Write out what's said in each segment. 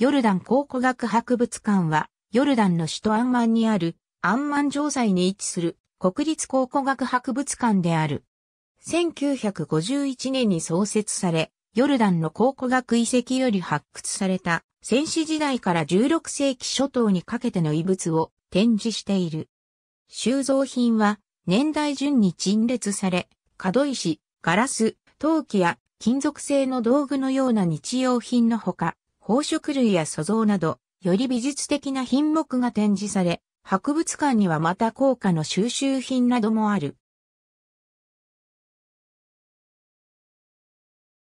ヨルダン考古学博物館は、ヨルダンの首都アンマンにある、アンマン城塞に位置する国立考古学博物館である。1951年に創設され、ヨルダンの考古学遺跡より発掘された、戦死時代から16世紀初頭にかけての遺物を展示している。収蔵品は、年代順に陳列され、角石、ガラス、陶器や金属製の道具のような日用品のほか、宝飾類や素像など、より美術的な品目が展示され、博物館にはまた高価の収集品などもある。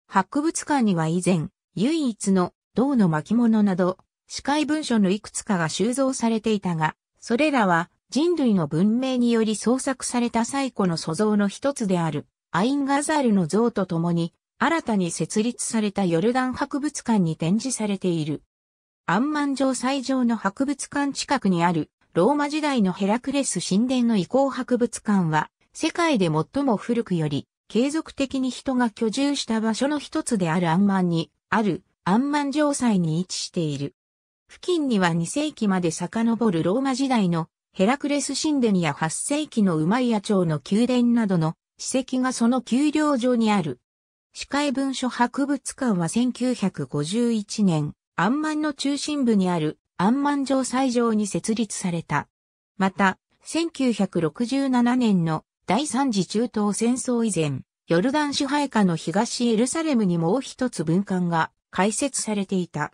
博物館には以前、唯一の銅の巻物など、司会文書のいくつかが収蔵されていたが、それらは人類の文明により創作された最古の素像の一つである、アインガザールの像と共に新たに設立されたヨルダン博物館に展示されている。アンマン城最上の博物館近くにあるローマ時代のヘラクレス神殿の遺構博物館は世界で最も古くより継続的に人が居住した場所の一つであるアンマンにあるアンマン城祭に位置している。付近には2世紀まで遡るローマ時代のヘラクレス神殿や8世紀のウマイア朝の宮殿などの史跡がその丘陵上にある。司会文書博物館は1951年、安満の中心部にある安満城最上に設立された。また、1967年の第三次中東戦争以前、ヨルダン支配下の東エルサレムにもう一つ文館が開設されていた。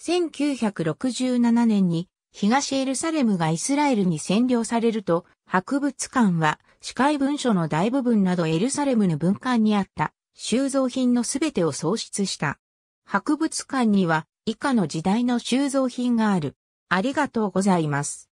1967年に東エルサレムがイスラエルに占領されると、博物館は司会文書の大部分などエルサレムの文館にあった収蔵品のすべてを創出した。博物館には以下の時代の収蔵品がある。ありがとうございます。